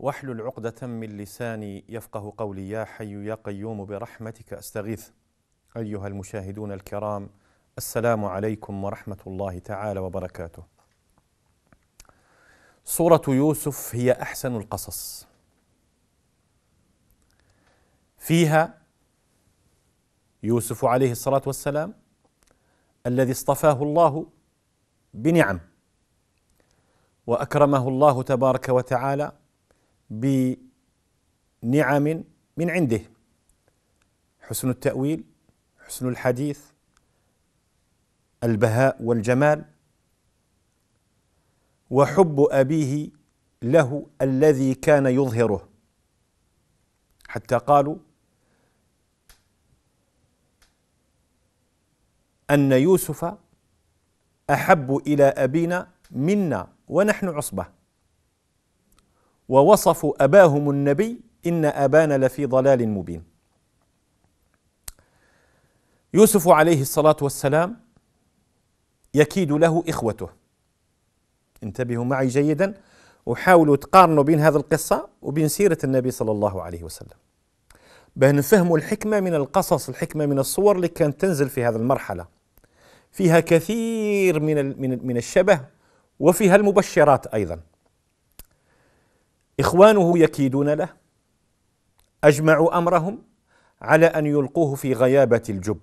واحلل عقدة من لساني يفقه قولي يا حي يا قيوم برحمتك استغيث. أيها المشاهدون الكرام السلام عليكم ورحمة الله تعالى وبركاته. سورة يوسف هي أحسن القصص. فيها يوسف عليه الصلاة والسلام الذي اصطفاه الله بنعم وأكرمه الله تبارك وتعالى بنعم من عنده حسن التأويل حسن الحديث البهاء والجمال وحب أبيه له الذي كان يظهره حتى قالوا أن يوسف أحب إلى أبينا منا ونحن عصبة ووصفوا أباهم النبي إن أبانا لفي ضلال مبين يوسف عليه الصلاة والسلام يكيد له إخوته انتبهوا معي جيدا وحاولوا تقارنوا بين هذه القصة وبين سيرة النبي صلى الله عليه وسلم بان فهموا الحكمة من القصص الحكمة من الصور اللي كانت تنزل في هذه المرحلة فيها كثير من من الشبه وفيها المبشرات أيضا إخوانه يكيدون له أجمعوا أمرهم على أن يلقوه في غيابة الجب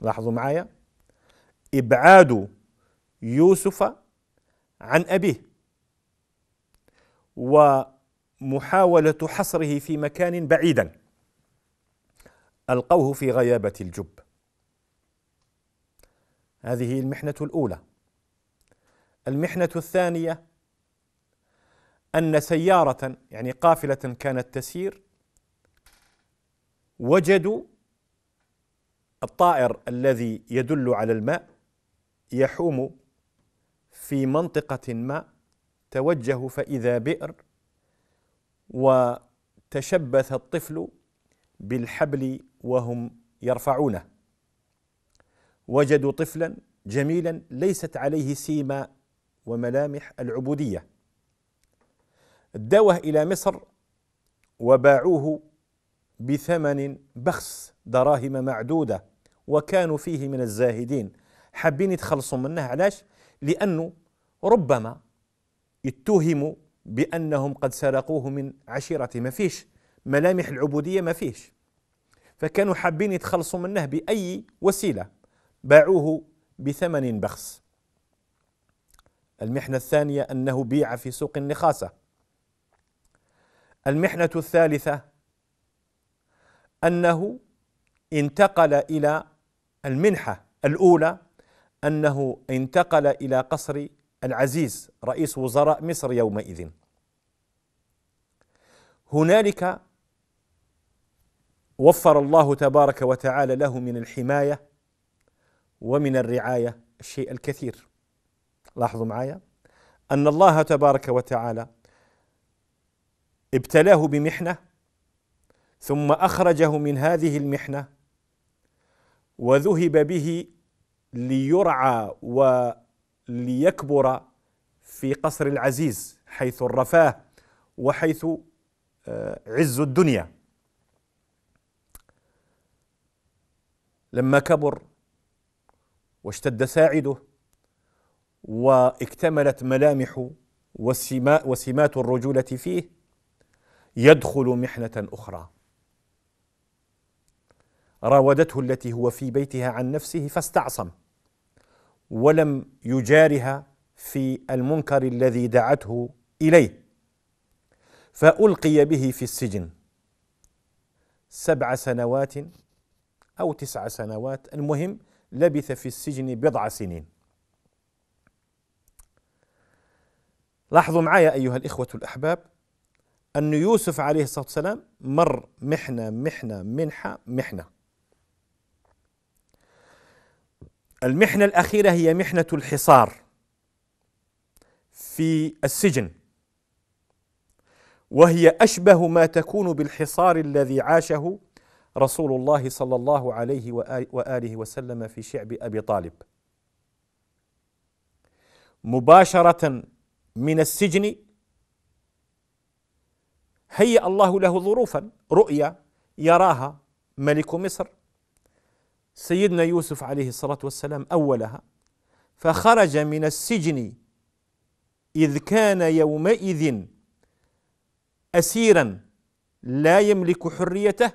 لاحظوا معايا إبعاد يوسف عن أبيه ومحاولة حصره في مكان بعيدا ألقوه في غيابة الجب هذه المحنة الأولى المحنة الثانية أن سيارة يعني قافلة كانت تسير وجدوا الطائر الذي يدل على الماء يحوم في منطقة ما توجه فإذا بئر وتشبث الطفل بالحبل وهم يرفعونه وجدوا طفلا جميلا ليست عليه سيما وملامح العبوديه الدعوة إلى مصر وباعوه بثمن بخس دراهم معدودة وكانوا فيه من الزاهدين حابين يتخلصوا منه علاش لأنه ربما يتهموا بأنهم قد سرقوه من عشيرته ما فيش ملامح العبودية ما فيش فكانوا حابين يتخلصوا منه بأي وسيلة باعوه بثمن بخس المحنة الثانية أنه بيع في سوق النخاسة المحنة الثالثة أنه انتقل إلى المنحة الأولى أنه انتقل إلى قصر العزيز رئيس وزراء مصر يومئذ هنالك وفر الله تبارك وتعالى له من الحماية ومن الرعاية الشيء الكثير لاحظوا معايا أن الله تبارك وتعالى ابتلاه بمحنه ثم اخرجه من هذه المحنه وذهب به ليرعى وليكبر في قصر العزيز حيث الرفاه وحيث آه، عز الدنيا لما كبر واشتد ساعده واكتملت ملامح وسمات الرجوله فيه يدخل محنة أخرى راودته التي هو في بيتها عن نفسه فاستعصم ولم يجارها في المنكر الذي دعته إليه فألقي به في السجن سبع سنوات أو تسع سنوات المهم لبث في السجن بضع سنين لاحظوا معي أيها الإخوة الأحباب أن يوسف عليه الصلاة والسلام مر محنة محنة منحة محنة المحنة الأخيرة هي محنة الحصار في السجن وهي أشبه ما تكون بالحصار الذي عاشه رسول الله صلى الله عليه وآله وسلم في شعب أبي طالب مباشرة من السجن هيأ الله له ظروفا رؤيا يراها ملك مصر سيدنا يوسف عليه الصلاة والسلام أولها فخرج من السجن إذ كان يومئذ أسيرا لا يملك حريته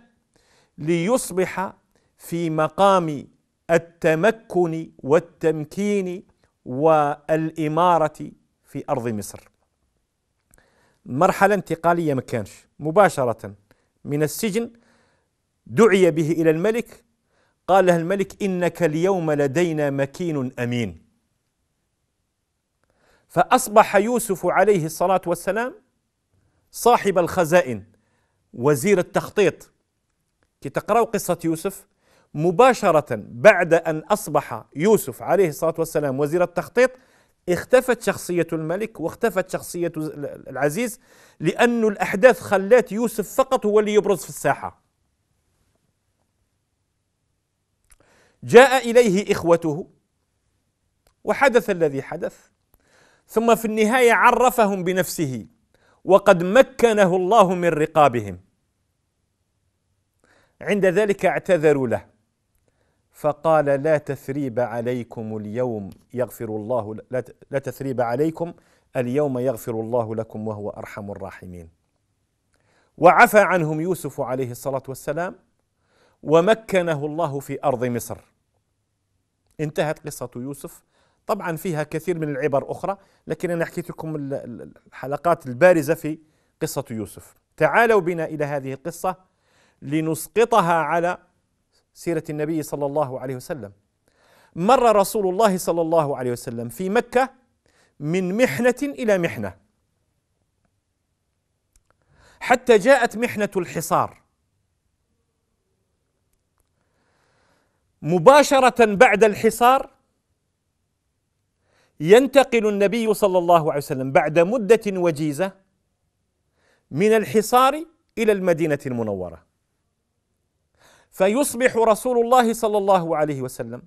ليصبح في مقام التمكن والتمكين والإمارة في أرض مصر مرحلة انتقالية ما كانش مباشرة من السجن دعي به إلى الملك قال له الملك إنك اليوم لدينا مكين أمين فأصبح يوسف عليه الصلاة والسلام صاحب الخزائن وزير التخطيط كي تقرأوا قصة يوسف مباشرة بعد أن أصبح يوسف عليه الصلاة والسلام وزير التخطيط اختفت شخصية الملك واختفت شخصية العزيز لأن الأحداث خلات يوسف فقط هو اللي يبرز في الساحة جاء إليه إخوته وحدث الذي حدث ثم في النهاية عرفهم بنفسه وقد مكنه الله من رقابهم عند ذلك اعتذروا له فقال لا تثريب عليكم اليوم يغفر الله لا تثريب عليكم اليوم يغفر الله لكم وهو ارحم الراحمين. وعفى عنهم يوسف عليه الصلاه والسلام ومكنه الله في ارض مصر. انتهت قصه يوسف طبعا فيها كثير من العبر اخرى لكن انا حكيت لكم الحلقات البارزه في قصه يوسف. تعالوا بنا الى هذه القصه لنسقطها على سيرة النبي صلى الله عليه وسلم مر رسول الله صلى الله عليه وسلم في مكة من محنة إلى محنة حتى جاءت محنة الحصار مباشرة بعد الحصار ينتقل النبي صلى الله عليه وسلم بعد مدة وجيزة من الحصار إلى المدينة المنورة فيصبح رسول الله صلى الله عليه وسلم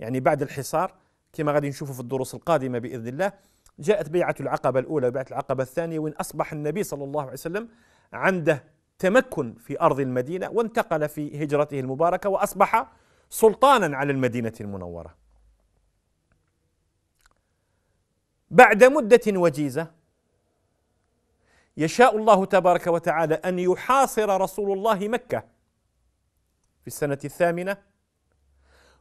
يعني بعد الحصار كما غادي نشوفوا في الدروس القادمة بإذن الله جاءت بيعة العقبة الأولى وبيعة العقبة الثانية وإن أصبح النبي صلى الله عليه وسلم عنده تمكن في أرض المدينة وانتقل في هجرته المباركة وأصبح سلطانا على المدينة المنورة بعد مدة وجيزة يشاء الله تبارك وتعالى أن يحاصر رسول الله مكة في السنة الثامنة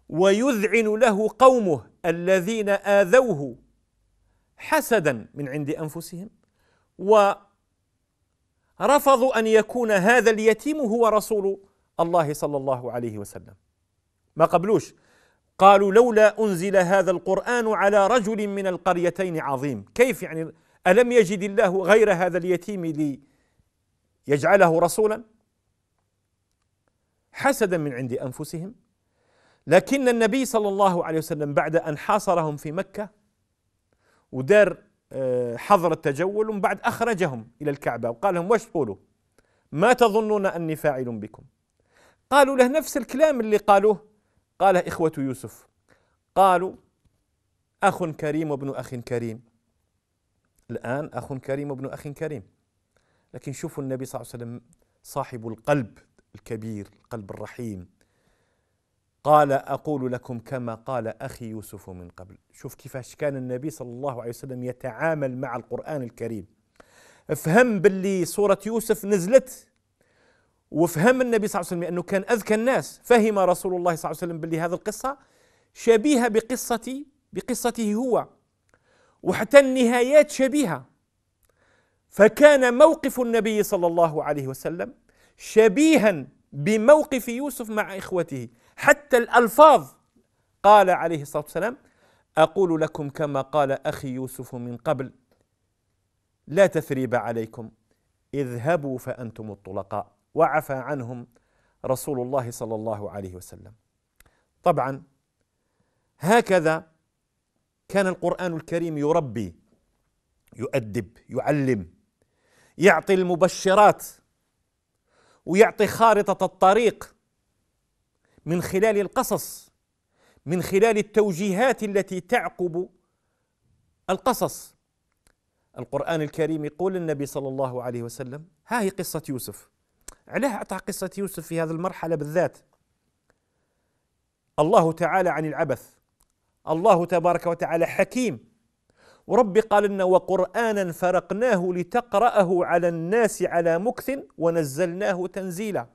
ويذعن له قومه الذين آذوه حسدا من عند أنفسهم ورفضوا أن يكون هذا اليتيم هو رسول الله صلى الله عليه وسلم ما قبلوش قالوا لولا أنزل هذا القرآن على رجل من القريتين عظيم كيف يعني ألم يجد الله غير هذا اليتيم ليجعله رسولا حسدا من عند انفسهم لكن النبي صلى الله عليه وسلم بعد ان حاصرهم في مكه ودار آه، حظر التجول ومن بعد اخرجهم الى الكعبه وقال لهم واش تقولوا؟ ما تظنون اني فاعل بكم؟ قالوا له نفس الكلام اللي قالوه قاله اخوه يوسف قالوا اخ كريم وابن اخ كريم الان اخ كريم وابن اخ كريم لكن شوفوا النبي صلى الله عليه وسلم صاحب القلب الكبير القلب الرحيم قال أقول لكم كما قال أخي يوسف من قبل شوف كيفاش كان النبي صلى الله عليه وسلم يتعامل مع القرآن الكريم افهم باللي سورة يوسف نزلت وفهم النبي صلى الله عليه وسلم أنه كان أذكى الناس فهم رسول الله صلى الله عليه وسلم باللي هذه القصة شبيهة بقصة بقصته هو وحتى النهايات شبيهة فكان موقف النبي صلى الله عليه وسلم شبيها بموقف يوسف مع إخوته حتى الألفاظ قال عليه الصلاة والسلام أقول لكم كما قال أخي يوسف من قبل لا تثريب عليكم اذهبوا فأنتم الطلقاء وعفى عنهم رسول الله صلى الله عليه وسلم طبعا هكذا كان القرآن الكريم يربي يؤدب يعلم يعطي المبشرات ويعطي خارطه الطريق من خلال القصص من خلال التوجيهات التي تعقب القصص القران الكريم يقول النبي صلى الله عليه وسلم ها هي قصه يوسف علاه اعطى قصه يوسف في هذه المرحله بالذات الله تعالى عن العبث الله تبارك وتعالى حكيم ورب قال لنا وقرآنا فرقناه لتقرأه على الناس على مكث ونزلناه تنزيلا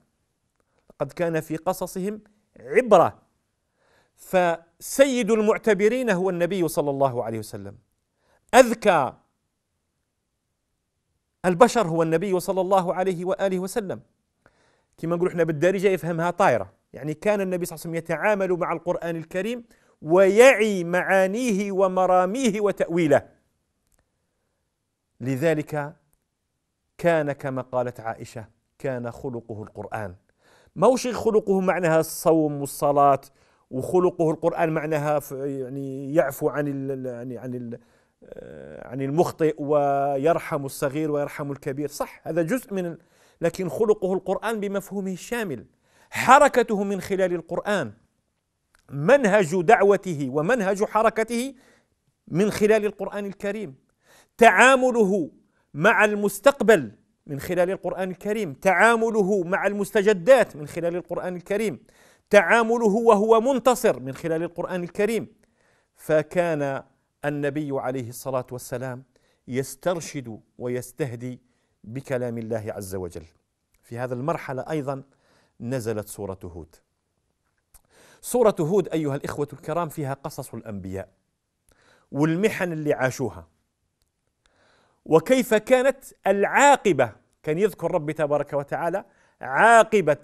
قد كان في قصصهم عبرة فسيد المعتبرين هو النبي صلى الله عليه وسلم أذكى البشر هو النبي صلى الله عليه وآله وسلم كما نقول احنا بالدارجة يفهمها طائرة يعني كان النبي صلى الله عليه وسلم يتعامل مع القرآن الكريم ويعي معانيه ومراميه وتأويله لذلك كان كما قالت عائشة كان خلقه القرآن موش خلقه معناها الصوم والصلاة وخلقه القرآن معناها يعني يعفو عن ال يعني عن ال آه، عن المخطئ ويرحم الصغير ويرحم الكبير صح هذا جزء من لكن خلقه القرآن بمفهومه الشامل حركته من خلال القرآن منهج دعوته ومنهج حركته من خلال القرآن الكريم تعامله مع المستقبل من خلال القرآن الكريم تعامله مع المستجدات من خلال القرآن الكريم تعامله وهو منتصر من خلال القرآن الكريم فكان النبي عليه الصلاة والسلام يسترشد ويستهدي بكلام الله عز وجل في هذا المرحلة أيضا نزلت سورة هود سورة هود أيها الإخوة الكرام فيها قصص الأنبياء والمحن اللي عاشوها وكيف كانت العاقبة كان يذكر ربي تبارك وتعالى عاقبة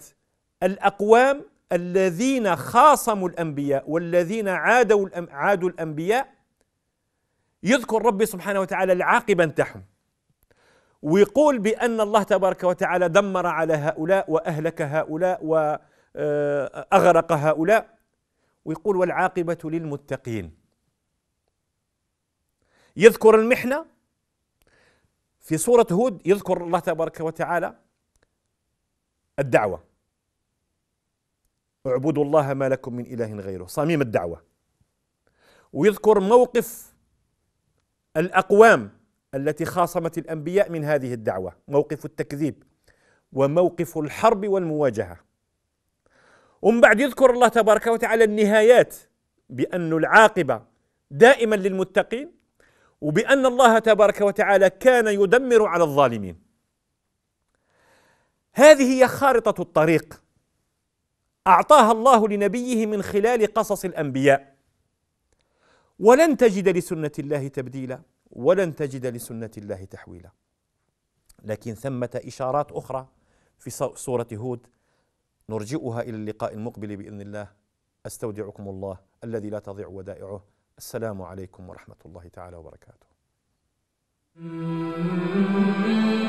الأقوام الذين خاصموا الأنبياء والذين عادوا عادوا الأنبياء يذكر ربي سبحانه وتعالى العاقبة نتاعهم ويقول بأن الله تبارك وتعالى دمر على هؤلاء وأهلك هؤلاء و آه، أغرق هؤلاء ويقول والعاقبة للمتقين يذكر المحنة في سورة هود يذكر الله تبارك وتعالى الدعوة اعبدوا الله ما لكم من إله غيره صميم الدعوة ويذكر موقف الأقوام التي خاصمت الأنبياء من هذه الدعوة موقف التكذيب وموقف الحرب والمواجهة ومن بعد يذكر الله تبارك وتعالى النهايات بأن العاقبة دائما للمتقين وبأن الله تبارك وتعالى كان يدمر على الظالمين هذه هي خارطة الطريق أعطاها الله لنبيه من خلال قصص الأنبياء ولن تجد لسنة الله تبديلا ولن تجد لسنة الله تحويلا لكن ثمة إشارات أخرى في سورة هود نرجئها إلى اللقاء المقبل بإذن الله أستودعكم الله الذي لا تضيع ودائعه السلام عليكم ورحمة الله تعالى وبركاته